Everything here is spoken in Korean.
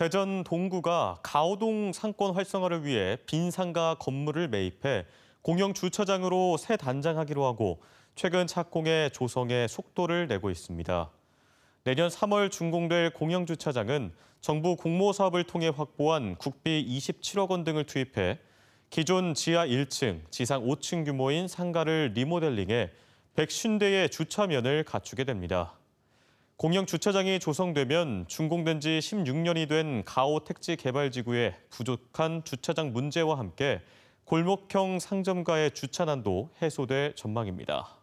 대전 동구가 가오동 상권 활성화를 위해 빈 상가 건물을 매입해 공영 주차장으로 새 단장하기로 하고 최근 착공의 조성에 속도를 내고 있습니다. 내년 3월 준공될 공영 주차장은 정부 공모 사업을 통해 확보한 국비 27억 원 등을 투입해 기존 지하 1층, 지상 5층 규모인 상가를 리모델링해 150대의 주차면을 갖추게 됩니다. 공영 주차장이 조성되면 준공된 지 16년이 된 가오 택지 개발 지구의 부족한 주차장 문제와 함께 골목형 상점가의 주차 난도 해소될 전망입니다.